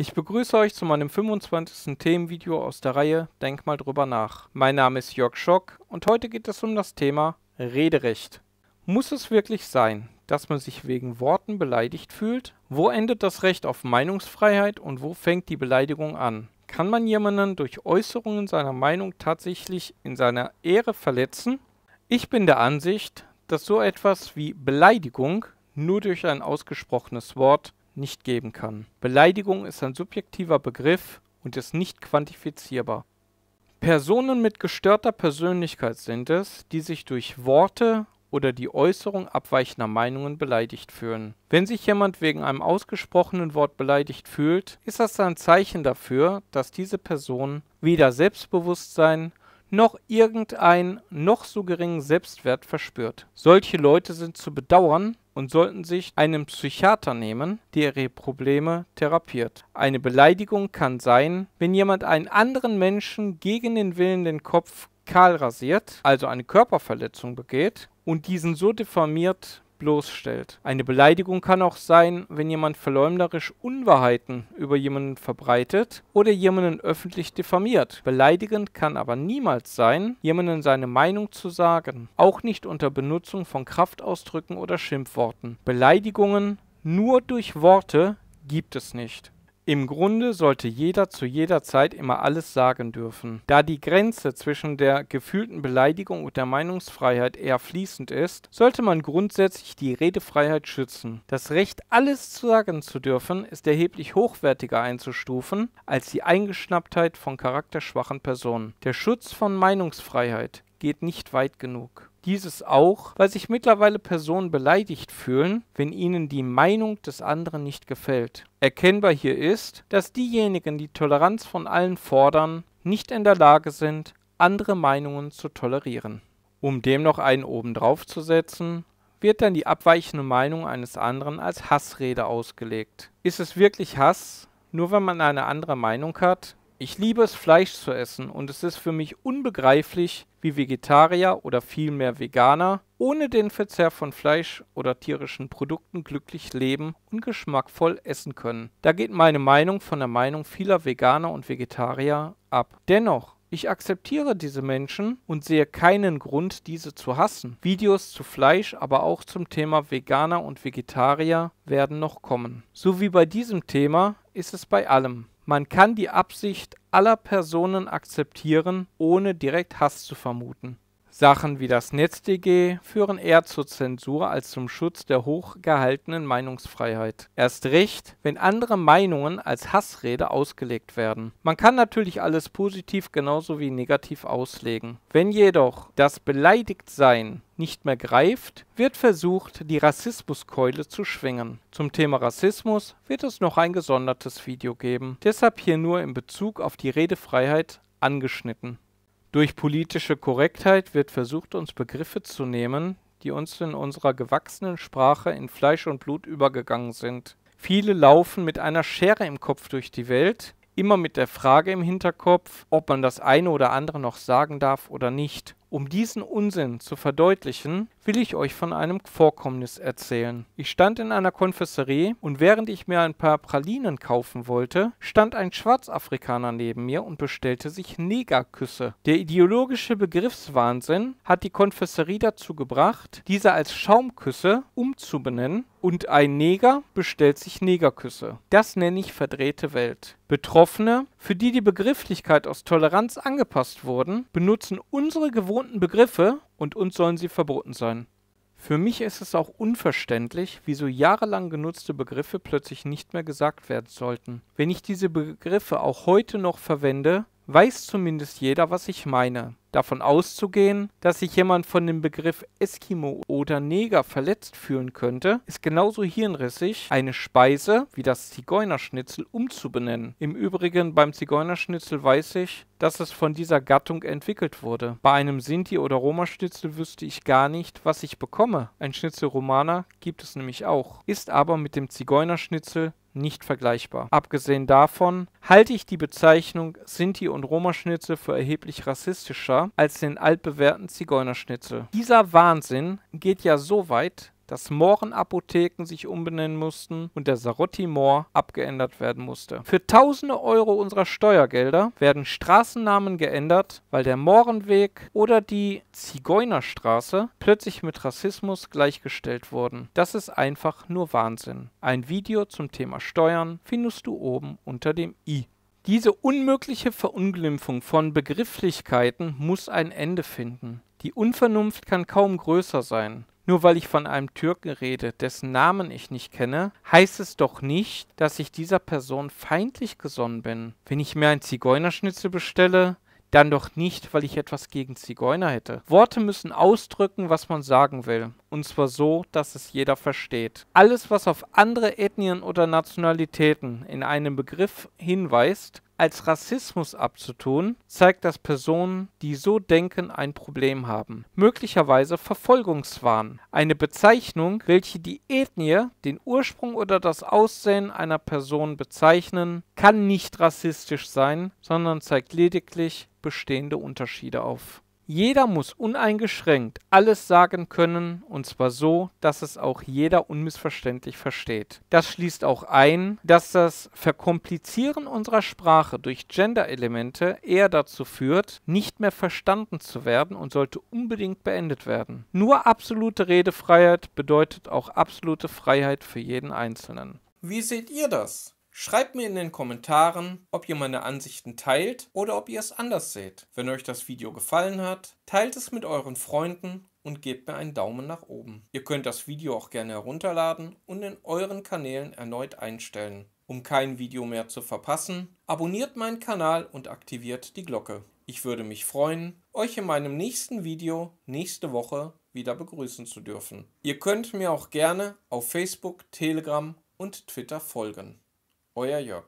Ich begrüße euch zu meinem 25. Themenvideo aus der Reihe Denk mal drüber nach. Mein Name ist Jörg Schock und heute geht es um das Thema Rederecht. Muss es wirklich sein, dass man sich wegen Worten beleidigt fühlt? Wo endet das Recht auf Meinungsfreiheit und wo fängt die Beleidigung an? Kann man jemanden durch Äußerungen seiner Meinung tatsächlich in seiner Ehre verletzen? Ich bin der Ansicht, dass so etwas wie Beleidigung nur durch ein ausgesprochenes Wort nicht geben kann. Beleidigung ist ein subjektiver Begriff und ist nicht quantifizierbar. Personen mit gestörter Persönlichkeit sind es, die sich durch Worte oder die Äußerung abweichender Meinungen beleidigt fühlen. Wenn sich jemand wegen einem ausgesprochenen Wort beleidigt fühlt, ist das ein Zeichen dafür, dass diese Person weder Selbstbewusstsein noch irgendeinen noch so geringen Selbstwert verspürt. Solche Leute sind zu bedauern und sollten sich einem Psychiater nehmen, der ihre Probleme therapiert. Eine Beleidigung kann sein, wenn jemand einen anderen Menschen gegen den Willen den Kopf kahl rasiert, also eine Körperverletzung begeht und diesen so diffamiert, bloßstellt. Eine Beleidigung kann auch sein, wenn jemand verleumderisch Unwahrheiten über jemanden verbreitet oder jemanden öffentlich diffamiert. Beleidigend kann aber niemals sein, jemanden seine Meinung zu sagen, auch nicht unter Benutzung von Kraftausdrücken oder Schimpfworten. Beleidigungen nur durch Worte gibt es nicht. Im Grunde sollte jeder zu jeder Zeit immer alles sagen dürfen. Da die Grenze zwischen der gefühlten Beleidigung und der Meinungsfreiheit eher fließend ist, sollte man grundsätzlich die Redefreiheit schützen. Das Recht, alles sagen zu dürfen, ist erheblich hochwertiger einzustufen als die Eingeschnapptheit von charakterschwachen Personen. Der Schutz von Meinungsfreiheit geht nicht weit genug. Dieses auch, weil sich mittlerweile Personen beleidigt fühlen, wenn ihnen die Meinung des anderen nicht gefällt. Erkennbar hier ist, dass diejenigen, die Toleranz von allen fordern, nicht in der Lage sind, andere Meinungen zu tolerieren. Um dem noch einen obendrauf zu setzen, wird dann die abweichende Meinung eines anderen als Hassrede ausgelegt. Ist es wirklich Hass, nur wenn man eine andere Meinung hat, ich liebe es, Fleisch zu essen und es ist für mich unbegreiflich, wie Vegetarier oder vielmehr Veganer ohne den Verzehr von Fleisch oder tierischen Produkten glücklich leben und geschmackvoll essen können. Da geht meine Meinung von der Meinung vieler Veganer und Vegetarier ab. Dennoch ich akzeptiere diese Menschen und sehe keinen Grund, diese zu hassen. Videos zu Fleisch, aber auch zum Thema Veganer und Vegetarier werden noch kommen. So wie bei diesem Thema ist es bei allem. Man kann die Absicht aller Personen akzeptieren, ohne direkt Hass zu vermuten Sachen wie das NetzDG führen eher zur Zensur als zum Schutz der hochgehaltenen Meinungsfreiheit. Erst recht, wenn andere Meinungen als Hassrede ausgelegt werden. Man kann natürlich alles positiv genauso wie negativ auslegen. Wenn jedoch das Beleidigtsein nicht mehr greift, wird versucht, die Rassismuskeule zu schwingen. Zum Thema Rassismus wird es noch ein gesondertes Video geben, deshalb hier nur in Bezug auf die Redefreiheit angeschnitten. Durch politische Korrektheit wird versucht, uns Begriffe zu nehmen, die uns in unserer gewachsenen Sprache in Fleisch und Blut übergegangen sind. Viele laufen mit einer Schere im Kopf durch die Welt, immer mit der Frage im Hinterkopf, ob man das eine oder andere noch sagen darf oder nicht. Um diesen Unsinn zu verdeutlichen, will ich euch von einem Vorkommnis erzählen. Ich stand in einer Konfesserie und während ich mir ein paar Pralinen kaufen wollte, stand ein Schwarzafrikaner neben mir und bestellte sich Negerküsse. Der ideologische Begriffswahnsinn hat die Konfesserie dazu gebracht, diese als Schaumküsse umzubenennen und ein Neger bestellt sich Negerküsse. Das nenne ich verdrehte Welt. Betroffene, für die die Begrifflichkeit aus Toleranz angepasst wurden, benutzen unsere Gewohnheiten gewohnten Begriffe und uns sollen sie verboten sein. Für mich ist es auch unverständlich, wieso jahrelang genutzte Begriffe plötzlich nicht mehr gesagt werden sollten. Wenn ich diese Begriffe auch heute noch verwende, weiß zumindest jeder, was ich meine. Davon auszugehen, dass sich jemand von dem Begriff Eskimo oder Neger verletzt fühlen könnte, ist genauso hirnrissig, eine Speise wie das Zigeunerschnitzel umzubenennen. Im Übrigen beim Zigeunerschnitzel weiß ich, dass es von dieser Gattung entwickelt wurde. Bei einem Sinti- oder Roma-Schnitzel wüsste ich gar nicht, was ich bekomme. Ein Schnitzel Romana gibt es nämlich auch, ist aber mit dem Zigeunerschnitzel nicht vergleichbar. Abgesehen davon halte ich die Bezeichnung Sinti- und Roma-Schnitzel für erheblich rassistischer als den altbewährten Zigeunerschnitzel. Dieser Wahnsinn geht ja so weit, dass Mohrenapotheken sich umbenennen mussten und der Sarotti Moor abgeändert werden musste. Für tausende Euro unserer Steuergelder werden Straßennamen geändert, weil der Mohrenweg oder die Zigeunerstraße plötzlich mit Rassismus gleichgestellt wurden. Das ist einfach nur Wahnsinn. Ein Video zum Thema Steuern findest du oben unter dem i. Diese unmögliche Verunglimpfung von Begrifflichkeiten muss ein Ende finden. Die Unvernunft kann kaum größer sein. Nur weil ich von einem Türken rede, dessen Namen ich nicht kenne, heißt es doch nicht, dass ich dieser Person feindlich gesonnen bin. Wenn ich mir ein Zigeunerschnitzel bestelle, dann doch nicht, weil ich etwas gegen Zigeuner hätte. Worte müssen ausdrücken, was man sagen will. Und zwar so, dass es jeder versteht. Alles, was auf andere Ethnien oder Nationalitäten in einem Begriff hinweist, als Rassismus abzutun, zeigt, dass Personen, die so denken, ein Problem haben. Möglicherweise Verfolgungswahn, eine Bezeichnung, welche die Ethnie, den Ursprung oder das Aussehen einer Person bezeichnen, kann nicht rassistisch sein, sondern zeigt lediglich bestehende Unterschiede auf. Jeder muss uneingeschränkt alles sagen können, und zwar so, dass es auch jeder unmissverständlich versteht. Das schließt auch ein, dass das Verkomplizieren unserer Sprache durch Gender-Elemente eher dazu führt, nicht mehr verstanden zu werden und sollte unbedingt beendet werden. Nur absolute Redefreiheit bedeutet auch absolute Freiheit für jeden Einzelnen. Wie seht ihr das? Schreibt mir in den Kommentaren, ob ihr meine Ansichten teilt oder ob ihr es anders seht. Wenn euch das Video gefallen hat, teilt es mit euren Freunden und gebt mir einen Daumen nach oben. Ihr könnt das Video auch gerne herunterladen und in euren Kanälen erneut einstellen. Um kein Video mehr zu verpassen, abonniert meinen Kanal und aktiviert die Glocke. Ich würde mich freuen, euch in meinem nächsten Video nächste Woche wieder begrüßen zu dürfen. Ihr könnt mir auch gerne auf Facebook, Telegram und Twitter folgen. Euer Jörg.